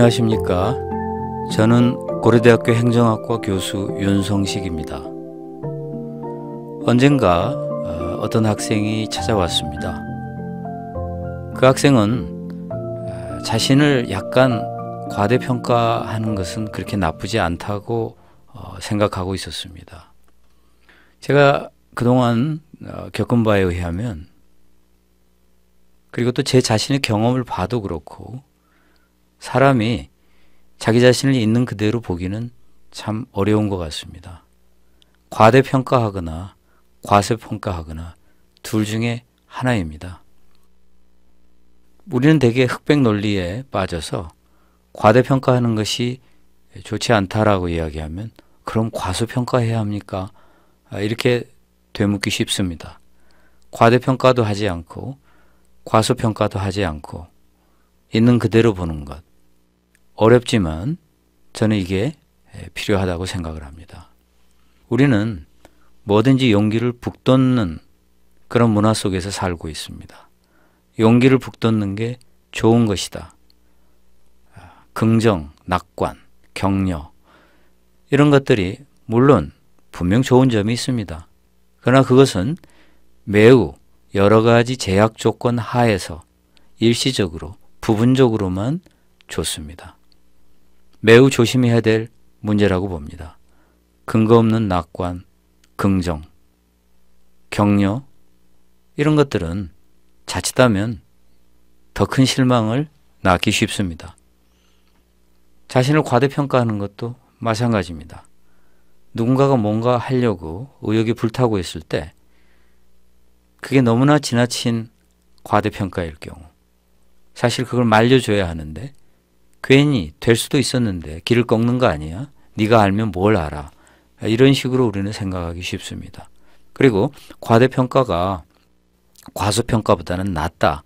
안녕하십니까. 저는 고려대학교 행정학과 교수 윤성식입니다. 언젠가 어, 어떤 학생이 찾아왔습니다. 그 학생은 어, 자신을 약간 과대평가하는 것은 그렇게 나쁘지 않다고 어, 생각하고 있었습니다. 제가 그동안 겪은 바에 의하면 그리고 또 제 자신의 경험을 봐도 그렇고 사람이 자기 자신을 있는 그대로 보기는 참 어려운 것 같습니다. 과대평가하거나 과세평가하거나 둘 중에 하나입니다. 우리는 대개 흑백 논리에 빠져서 과대평가하는 것이 좋지 않다라고 이야기하면 그럼 과소평가해야 합니까? 아, 이렇게 되묻기 쉽습니다. 과대평가도 하지 않고 과소평가도 하지 않고 있는 그대로 보는 것. 어렵지만 저는 이게 필요하다고 생각을 합니다. 우리는 뭐든지 용기를 북돋는 그런 문화 속에서 살고 있습니다. 용기를 북돋는 게 좋은 것이다. 아, 긍정, 낙관, 격려 이런 것들이 물론 분명 좋은 점이 있습니다. 그러나 그것은 매우 여러 가지 제약 조건 하에서 일시적으로 부분적으로만 좋습니다. 매우 조심해야 될 문제라고 봅니다. 근거 없는 낙관, 긍정, 격려 이런 것들은 자칫하면 더 큰 실망을 낳기 쉽습니다. 자신을 과대평가하는 것도 마찬가지입니다. 누군가가 뭔가 하려고 의욕이 불타고 있을 때 그게 너무나 지나친 과대평가일 경우 사실 그걸 말려줘야 하는데 괜히 될 수도 있었는데 길을 꺾는 거 아니야? 네가 알면 뭘 알아? 이런 식으로 우리는 생각하기 쉽습니다. 그리고 과대평가가 과소평가보다는 낫다.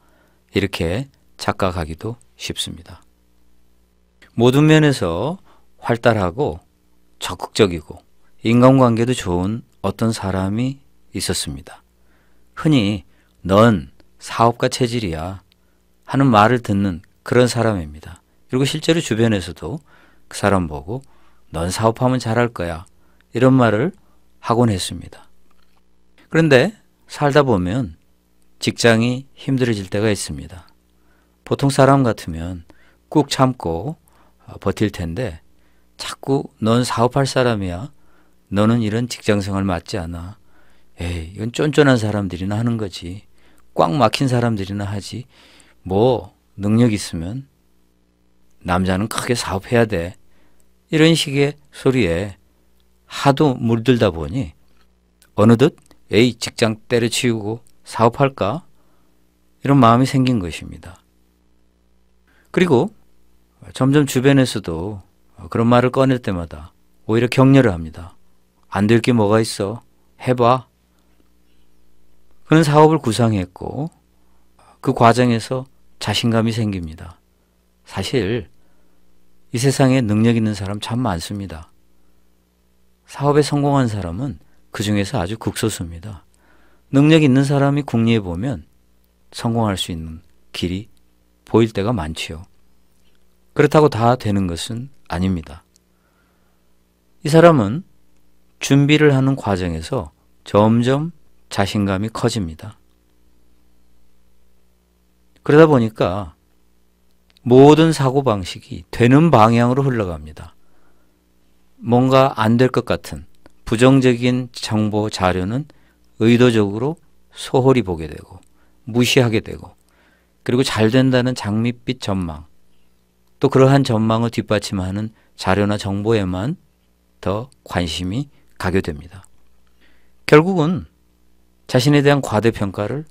이렇게 착각하기도 쉽습니다. 모든 면에서 활달하고 적극적이고 인간관계도 좋은 어떤 사람이 있었습니다. 흔히 넌 사업가 체질이야 하는 말을 듣는 그런 사람입니다. 그리고 실제로 주변에서도 그 사람 보고 넌 사업하면 잘할 거야. 이런 말을 하곤 했습니다. 그런데 살다 보면 직장이 힘들어질 때가 있습니다. 보통 사람 같으면 꾹 참고 어, 버틸 텐데 자꾸 넌 사업할 사람이야. 너는 이런 직장생활 맞지 않아. 에이, 이건 쫀쫀한 사람들이나 하는 거지. 꽉 막힌 사람들이나 하지. 뭐, 능력 있으면 남자는 크게 사업해야 돼. 이런 식의 소리에 하도 물들다 보니 어느덧 에이 직장 때려치우고 사업할까? 이런 마음이 생긴 것입니다. 그리고 점점 주변에서도 그런 말을 꺼낼 때마다 오히려 격려를 합니다. 안 될 게 뭐가 있어? 해봐. 그런 사업을 구상했고 그 과정에서 자신감이 생깁니다. 사실 이 세상에 능력 있는 사람 참 많습니다. 사업에 성공한 사람은 그 중에서 아주 극소수입니다. 능력 있는 사람이 궁리해 보면 성공할 수 있는 길이 보일 때가 많지요. 그렇다고 다 되는 것은 아닙니다. 이 사람은 준비를 하는 과정에서 점점 자신감이 커집니다. 그러다 보니까 모든 사고방식이 되는 방향으로 흘러갑니다. 뭔가 안 될 것 같은 부정적인 정보 자료는 의도적으로 소홀히 보게 되고 무시하게 되고 그리고 잘 된다는 장밋빛 전망 또 그러한 전망을 뒷받침하는 자료나 정보에만 더 관심이 가게 됩니다. 결국은 자신에 대한 과대평가를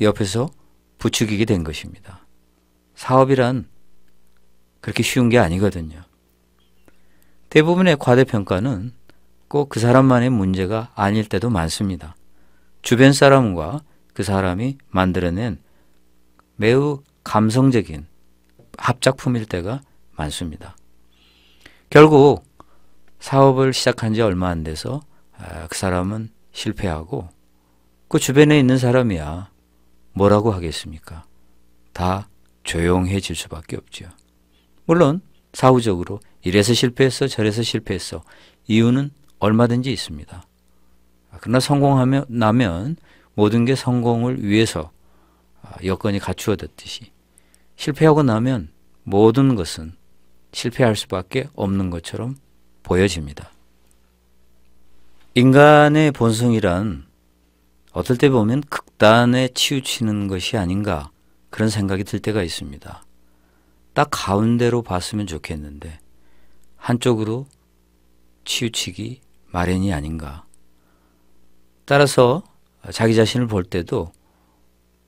옆에서 부추기게 된 것입니다. 사업이란 그렇게 쉬운 게 아니거든요. 대부분의 과대평가는 꼭 그 사람만의 문제가 아닐 때도 많습니다. 주변 사람과 그 사람이 만들어낸 매우 감성적인 합작품일 때가 많습니다. 결국 사업을 시작한 지 얼마 안 돼서 아, 그 사람은 실패하고 그 주변에 있는 사람이야 뭐라고 하겠습니까? 다 조용해질 수밖에 없죠 물론 사후적으로 이래서 실패했어 저래서 실패했어 이유는 얼마든지 있습니다. 아, 그러나 성공하면 나면 모든 게 성공을 위해서 아, 여건이 갖추어졌듯이 실패하고 나면 모든 것은 실패할 수밖에 없는 것처럼 보여집니다. 인간의 본성이란 어떨 때 보면 극단에 치우치는 것이 아닌가 그런 생각이 들 때가 있습니다. 딱 가운데로 봤으면 좋겠는데 한쪽으로 치우치기 마련이 아닌가. 따라서 자기 자신을 볼 때도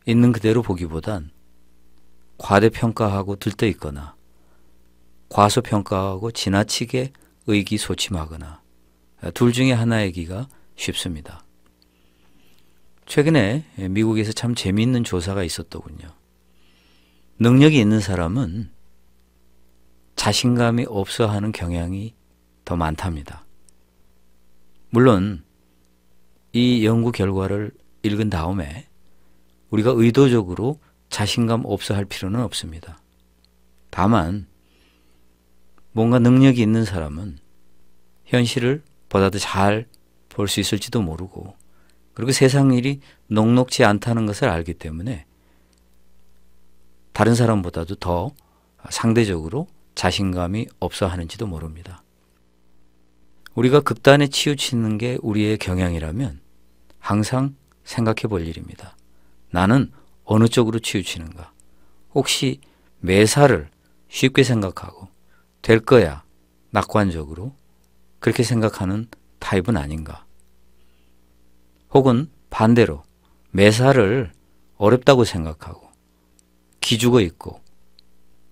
있는 그대로 보기보단 과대평가하고 들떠 있거나 과소평가하고 지나치게 의기소침하거나 둘 중에 하나이기가 쉽습니다. 최근에 미국에서 참 재미있는 조사가 있었더군요. 능력이 있는 사람은 자신감이 없어 하는 경향이 더 많답니다. 물론 이 연구 결과를 읽은 다음에 우리가 의도적으로 자신감 없어 할 필요는 없습니다. 다만 뭔가 능력이 있는 사람은 현실을 보다 더 잘 볼 수 있을지도 모르고 그리고 세상 일이 녹록지 않다는 것을 알기 때문에 다른 사람보다도 더 상대적으로 자신감이 없어 하는지도 모릅니다. 우리가 극단에 치우치는 게 우리의 경향이라면 항상 생각해 볼 일입니다. 나는 어느 쪽으로 치우치는가? 혹시 매사를 쉽게 생각하고 될 거야 낙관적으로 그렇게 생각하는 타입은 아닌가? 혹은 반대로 매사를 어렵다고 생각하고 기죽어 있고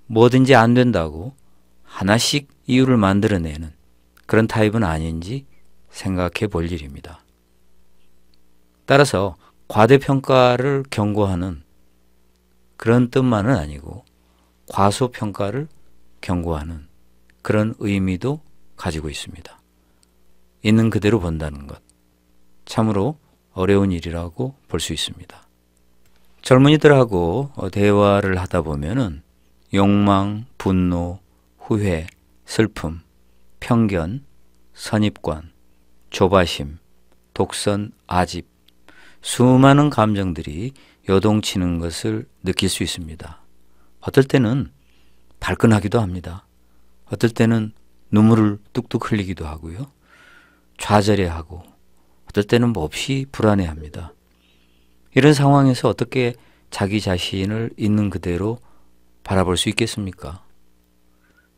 뭐든지 안 된다고 하나씩 이유를 만들어내는 그런 타입은 아닌지 생각해 볼 일입니다. 따라서 과대평가를 경고하는 그런 뜻만은 아니고 과소평가를 경고하는 그런 의미도 가지고 있습니다. 있는 그대로 본다는 것. 참으로 어려운 일이라고 볼 수 있습니다. 젊은이들하고 어, 대화를 하다 보면은 욕망, 분노, 후회, 슬픔, 편견, 선입관, 조바심, 독선, 아집, 수많은 감정들이 요동치는 것을 느낄 수 있습니다. 어떨 때는 발끈하기도 합니다. 어떨 때는 눈물을 뚝뚝 흘리기도 하고요. 좌절해하고 어떨 때는 몹시 불안해합니다. 이런 상황에서 어떻게 자기 자신을 있는 그대로 바라볼 수 있겠습니까?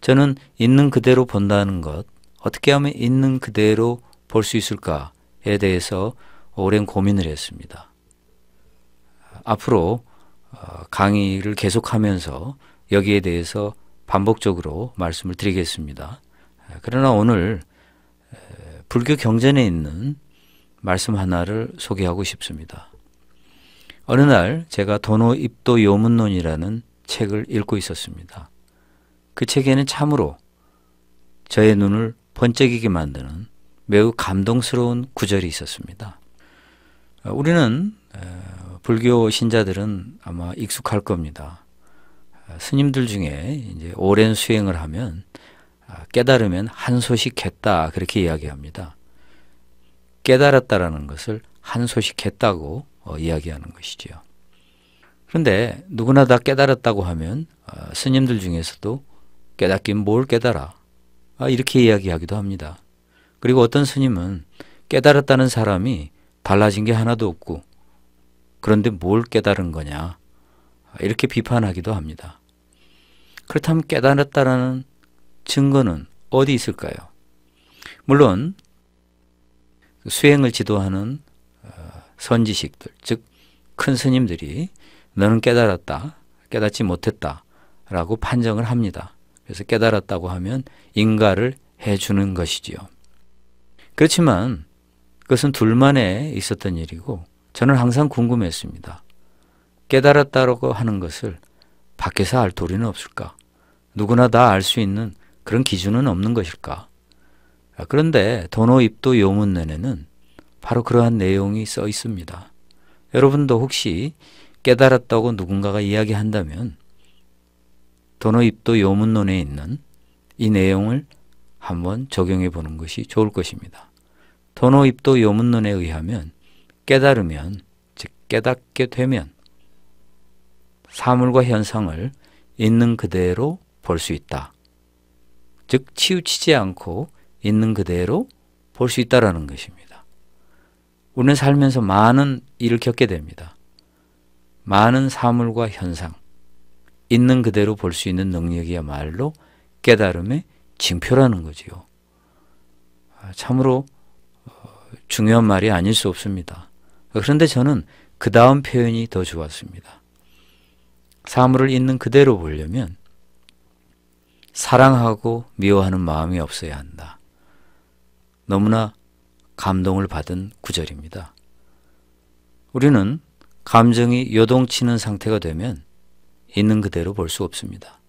저는 있는 그대로 본다는 것, 어떻게 하면 있는 그대로 볼 수 있을까에 대해서 오랜 고민을 했습니다. 앞으로 어, 강의를 계속하면서 여기에 대해서 반복적으로 말씀을 드리겠습니다. 그러나 오늘 불교 경전에 있는 말씀 하나를 소개하고 싶습니다. 어느 날 제가 도노 입도 요문론이라는 책을 읽고 있었습니다. 그 책에는 참으로 저의 눈을 번쩍이게 만드는 매우 감동스러운 구절이 있었습니다. 어, 우리는 어, 불교 신자들은 아마 익숙할 겁니다. 어, 스님들 중에 이제 오랜 수행을 하면 아, 깨달으면 한 소식 했다 그렇게 이야기합니다. 깨달았다라는 것을 한 소식 했다고 어, 이야기하는 것이지요. 그런데 누구나 다 깨달았다고 하면 어, 스님들 중에서도 깨닫긴 뭘 깨달아 아, 이렇게 이야기하기도 합니다. 그리고 어떤 스님은 깨달았다는 사람이 달라진 게 하나도 없고 그런데 뭘 깨달은 거냐 아, 이렇게 비판하기도 합니다. 그렇다면 깨달았다라는 증거는 어디 있을까요? 물론 수행을 지도하는 선지식들, 즉 큰 스님들이 너는 깨달았다, 깨닫지 못했다라고 판정을 합니다. 그래서 깨달았다고 하면 인가를 해주는 것이지요. 그렇지만 그것은 둘만에 있었던 일이고 저는 항상 궁금했습니다. 깨달았다라고 하는 것을 밖에서 알 도리는 없을까? 누구나 다 알 수 있는 그런 기준은 없는 것일까? 그런데 도노입도 요문내내는 바로 그러한 내용이 써 있습니다. 여러분도 혹시 깨달았다고 누군가가 이야기한다면 도너 입도 요문론에 있는 이 내용을 한번 적용해 보는 것이 좋을 것입니다. 도너 입도 요문론에 의하면 깨달으면 즉 깨닫게 되면 사물과 현상을 있는 그대로 볼 수 있다. 즉 치우치지 않고 있는 그대로 볼 수 있다라는 것입니다. 우리는 살면서 많은 일을 겪게 됩니다. 많은 사물과 현상, 있는 그대로 볼 수 있는 능력이야말로 깨달음의 징표라는 거지요. 아, 참으로 어, 중요한 말이 아닐 수 없습니다. 그런데 저는 그 다음 표현이 더 좋았습니다. 사물을 있는 그대로 보려면 사랑하고 미워하는 마음이 없어야 한다. 너무나 감동을 받은 구절입니다. 우리는 감정이 요동치는 상태가 되면 있는 그대로 볼 수 없습니다.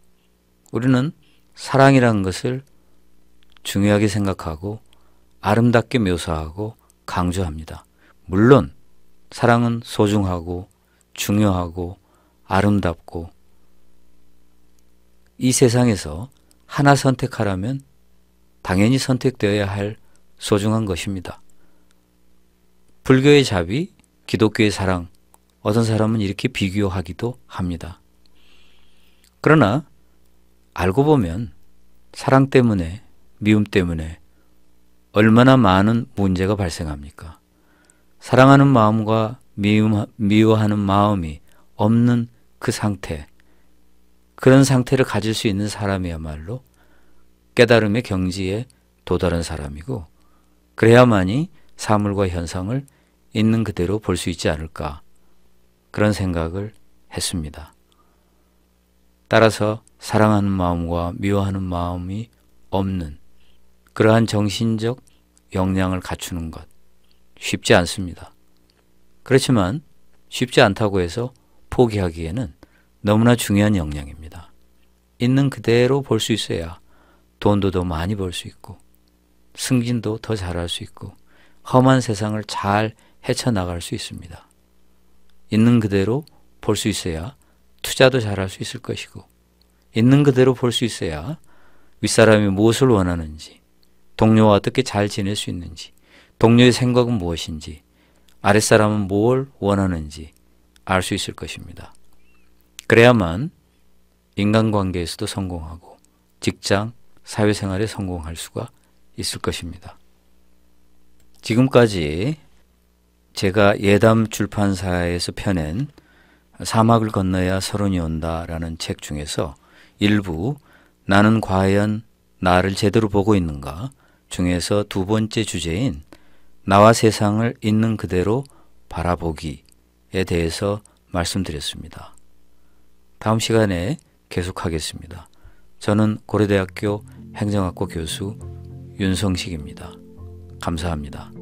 우리는 사랑이라는 것을 중요하게 생각하고 아름답게 묘사하고 강조합니다. 물론 사랑은 소중하고 중요하고 아름답고 이 세상에서 하나 선택하라면 당연히 선택되어야 할 소중한 것입니다. 불교의 자비, 기독교의 사랑, 어떤 사람은 이렇게 비교하기도 합니다. 그러나 알고 보면 사랑 때문에, 미움 때문에 얼마나 많은 문제가 발생합니까? 사랑하는 마음과 미움, 미워하는 마음이 없는 그 상태, 그런 상태를 가질 수 있는 사람이야말로 깨달음의 경지에 도달한 사람이고, 그래야만이 사물과 현상을 있는 그대로 볼 수 있지 않을까 그런 생각을 했습니다. 따라서 사랑하는 마음과 미워하는 마음이 없는 그러한 정신적 역량을 갖추는 것 쉽지 않습니다. 그렇지만 쉽지 않다고 해서 포기하기에는 너무나 중요한 역량입니다. 있는 그대로 볼 수 있어야 돈도 더 많이 벌 수 있고 승진도 더 잘할 수 있고 험한 세상을 잘 헤쳐나갈 수 있습니다. 있는 그대로 볼 수 있어야 투자도 잘할 수 있을 것이고 있는 그대로 볼 수 있어야 윗사람이 무엇을 원하는지 동료와 어떻게 잘 지낼 수 있는지 동료의 생각은 무엇인지 아랫사람은 뭘 원하는지 알 수 있을 것입니다. 그래야만 인간관계에서도 성공하고 직장, 사회생활에 성공할 수가 있을 것입니다. 지금까지 제가 예담 출판사에서 펴낸 사막을 건너야 서론이 온다라는 책 중에서 일부 나는 과연 나를 제대로 보고 있는가 중에서 두 번째 주제인 나와 세상을 있는 그대로 바라보기에 대해서 말씀드렸습니다. 다음 시간에 계속하겠습니다. 저는 고려대학교 행정학과 교수 윤성식입니다. 감사합니다.